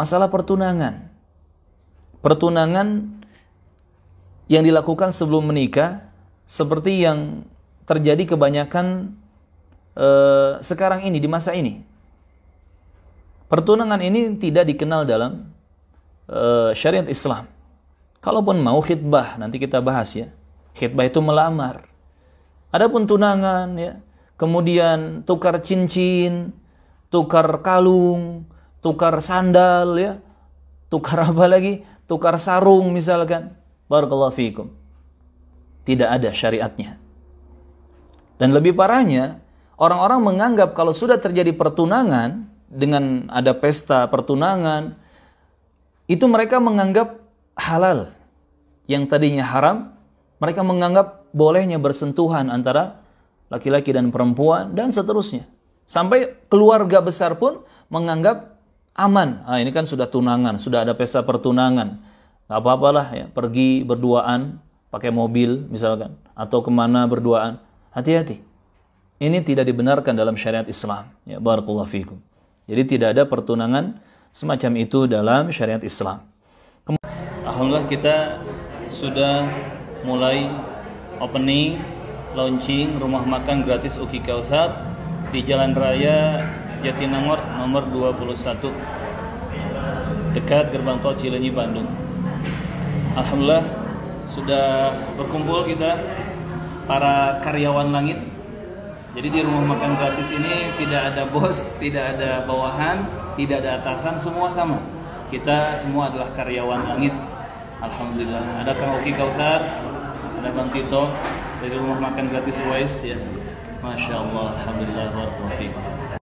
Masalah pertunangan. Pertunangan yang dilakukan sebelum menikah seperti yang terjadi kebanyakan eh, sekarang ini di masa ini. Pertunangan ini tidak dikenal dalam eh, syariat Islam. Kalaupun mau khidbah, nanti kita bahas ya. Khidbah itu melamar. Adapun tunangan ya, kemudian tukar cincin, tukar kalung, tukar sandal ya, tukar apa lagi? Tukar sarung misalkan. Barakallahu fiikum. Tidak ada syariatnya. Dan lebih parahnya, orang-orang menganggap kalau sudah terjadi pertunangan dengan ada pesta pertunangan, itu mereka menganggap halal. Yang tadinya haram, mereka menganggap bolehnya bersentuhan antara laki-laki dan perempuan dan seterusnya. Sampai keluarga besar pun menganggap aman. Ah, ini kan sudah tunangan, sudah ada pesta pertunangan. Gak apa-apalah ya, pergi berduaan, pakai mobil misalkan, atau kemana berduaan. Hati-hati. Ini tidak dibenarkan dalam syariat Islam. Ya, barakallahu fikum. Jadi tidak ada pertunangan semacam itu dalam syariat Islam. Kem Alhamdulillah kita sudah mulai opening launching rumah makan gratis Uki Kausar di Jalan Raya Jatinangor nomor 21 dekat gerbang tol Cilenyi Bandung. Alhamdulillah sudah berkumpul kita para karyawan langit. Jadi di rumah makan gratis ini tidak ada bos, tidak ada bawahan, tidak ada atasan, semua sama. Kita semua adalah karyawan langit. Alhamdulillah. Ada Kang Oki Kautar, ada Bang Tito dari rumah makan gratis Wise ya. Masya Allah, Alhamdulillah, Warahmatullahi